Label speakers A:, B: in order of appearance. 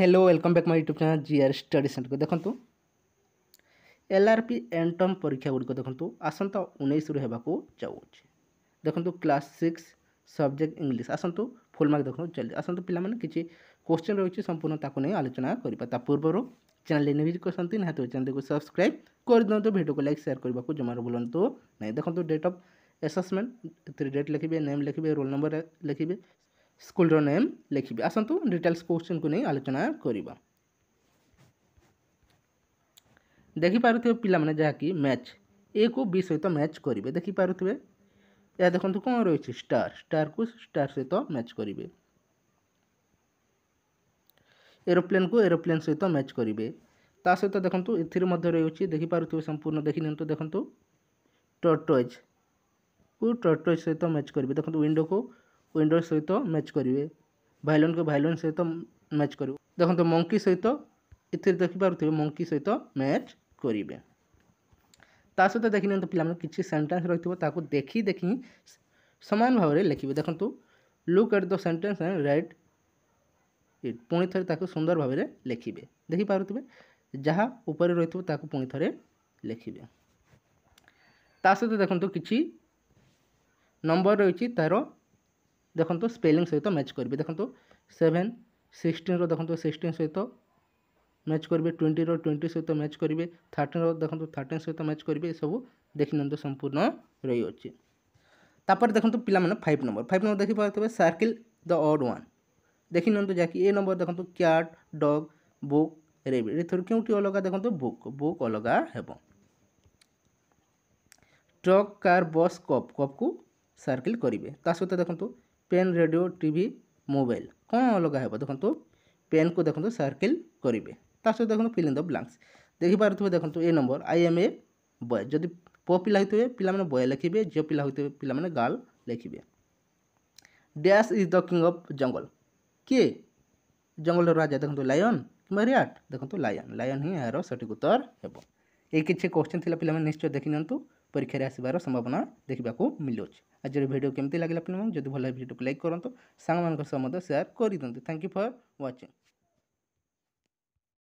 A: hello welcome back my YouTube channel G R study centre देखु L R P एंटम परीक्षा गुड़िक देखु आसंता उन्नीस रु होगा जाऊँगी देखु क्लास सिक्स सब्जेक्ट इंग्लीश आसतु फुल मार्क देखो जल्दी आसतु पाने किसी क्वेश्चन रही संपूर्ण ताको नहीं आलोचना करवा पूर्व चैनल ने भी करते निहत चैनल को सब्सक्राइब कर दिखाँ भिडियो को लाइक सेयार करने को जमार भूलु ना देखो डेट अफ एसेसमेंट डेट लिखे नेम लिखे रोल नंबर लिखे ସ୍କୁଲର ନେମ୍ ଲେଖିବି ଆସନ୍ତୁ ଡିଟେଲ୍ସ କୋଶ୍ଚିନ୍କୁ ନେଇ ଆଲୋଚନା କରିବା ଦେଖିପାରୁଥିବେ ପିଲାମାନେ ଯାହାକି ମ୍ୟାଚ୍ ଏକୁ ବି ସହିତ ମ୍ୟାଚ୍ କରିବେ ଦେଖିପାରୁଥିବେ ଏହା ଦେଖନ୍ତୁ କ'ଣ ରହିଛି ଷ୍ଟାର୍ ଷ୍ଟାର୍କୁ ଷ୍ଟାର୍ ସହିତ ମ୍ୟାଚ୍ କରିବେ ଏରୋପ୍ଲେନ୍କୁ ଏରୋପ୍ଲେନ୍ ସହିତ ମ୍ୟାଚ୍ କରିବେ ତା ସହିତ ଦେଖନ୍ତୁ ଏଥିରେ ମଧ୍ୟ ରହିଅଛି ଦେଖିପାରୁଥିବେ ସମ୍ପୂର୍ଣ୍ଣ ଦେଖିନିଅନ୍ତୁ ଦେଖନ୍ତୁ ଟର୍ଟୋଏଜ୍କୁ ଟର୍ଟୋଏଜ୍ ସହିତ ମ୍ୟାଚ୍ କରିବେ ଦେଖନ୍ତୁ ୱିଣ୍ଡୋକୁ ୱିଣ୍ଡୋଜ୍ ସହିତ ମ୍ୟାଚ୍ କରିବେ ଭାଇଲନ୍କୁ ଭାଇଲନ୍ ସହିତ ମ୍ୟାଚ୍ କରିବ ଦେଖନ୍ତୁ ମଙ୍କି ସହିତ ଏଥିରେ ଦେଖିପାରୁଥିବେ ମଙ୍କି ସହିତ ମ୍ୟାଚ୍ କରିବେ ତା ସହିତ ଦେଖିନିଅନ୍ତୁ ପିଲାମାନେ କିଛି ସେଣ୍ଟେନ୍ସ ରହିଥିବ ତାକୁ ଦେଖି ଦେଖି ସମାନ ଭାବରେ ଲେଖିବେ ଦେଖନ୍ତୁ look at the sentence and write it ପୁଣି ଥରେ ତାକୁ ସୁନ୍ଦର ଭାବରେ ଲେଖିବେ ଦେଖିପାରୁଥିବେ ଯାହା ଉପରେ ରହିଥିବ ତାକୁ ପୁଣି ଥରେ ଲେଖିବେ ତା ସହିତ ଦେଖନ୍ତୁ କିଛି ନମ୍ବର ରହିଛି ତା'ର ଦେଖନ୍ତୁ ସ୍ପେଲିଂ ସହିତ ମ୍ୟାଚ୍ କରିବେ ଦେଖନ୍ତୁ ସେଭେନ୍ ସିକ୍ସଟିନ୍ର ଦେଖନ୍ତୁ ସିକ୍ସଟିନ୍ ସହିତ ମ୍ୟାଚ୍ କରିବେ ଟ୍ୱେଣ୍ଟିର ଟ୍ୱେଣ୍ଟି ସହିତ ମ୍ୟାଚ୍ କରିବେ ଥାର୍ଟିନ୍ର ଦେଖନ୍ତୁ ଥାର୍ଟିନ୍ ସହିତ ମ୍ୟାଚ୍ କରିବେ ଏସବୁ ଦେଖିନିଅନ୍ତୁ ସମ୍ପୂର୍ଣ୍ଣ ରହିଅଛି ତାପରେ ଦେଖନ୍ତୁ ପିଲାମାନେ ଫାଇଭ୍ ନମ୍ବର ଫାଇଭ୍ ନମ୍ବର ଦେଖିପାରୁଥିବେ ସାର୍କିଲ୍ ଦ ଅଡ୍ ୱାନ୍ ଦେଖିନିଅନ୍ତୁ ଯାହାକି ଏ ନମ୍ବର ଦେଖନ୍ତୁ କ୍ୟାଟ୍ ଡଗ୍ ବୁକ୍ ରେବିଟ୍ ଏଥିରୁ କେଉଁଠି ଅଲଗା ଦେଖନ୍ତୁ ବୁକ୍ ବୁକ୍ ଅଲଗା ହେବ ଟ୍ରକ୍ କାର୍ ବସ୍ କପ୍ କପ୍କୁ ସାର୍କିଲ୍ କରିବେ ତା ସହିତ ଦେଖନ୍ତୁ pen radio T V mobile କ'ଣ ଅଲଗା ହେବ ଦେଖନ୍ତୁ ପେନ୍କୁ ଦେଖନ୍ତୁ ସର୍କିଲ୍ କରିବେ ତା ସହିତ ଦେଖନ୍ତୁ ଫିଲ୍ ଇନ୍ ଦ ବ୍ଲାଙ୍କ୍ସ ଦେଖିପାରୁଥିବେ ଦେଖନ୍ତୁ ଏ number I am a boy ଯଦି ପୁଅ ପିଲା ହୋଇଥିବେ ପିଲାମାନେ ବୟ ଲେଖିବେ ଝିଅ ପିଲା ହୋଇଥିବେ ପିଲାମାନେ ଗାର୍ଲ ଲେଖିବେ dash is the king of jungle କିଏ ଜଙ୍ଗଲର ରାଜା ଦେଖନ୍ତୁ ଲାୟନ୍ କିମ୍ବା ରିଆଟ୍ ଦେଖନ୍ତୁ ଲାୟନ୍ ଲାୟନ୍ ହିଁ ଏହାର ସଠିକ ଉତ୍ତର ହେବ ଏଇ କିଛି କୋଶ୍ଚିନ୍ ଥିଲା ପିଲାମାନେ ନିଶ୍ଚୟ ଦେଖିନିଅନ୍ତୁ परीक्षा आसवर संभावना देखा मिलूँ आज भिडियो केमी लगे आप जब भल भिडियो को लाइक करूँ सांग सेयार कर दिखाँ थैंक यू फर व्वाचिंग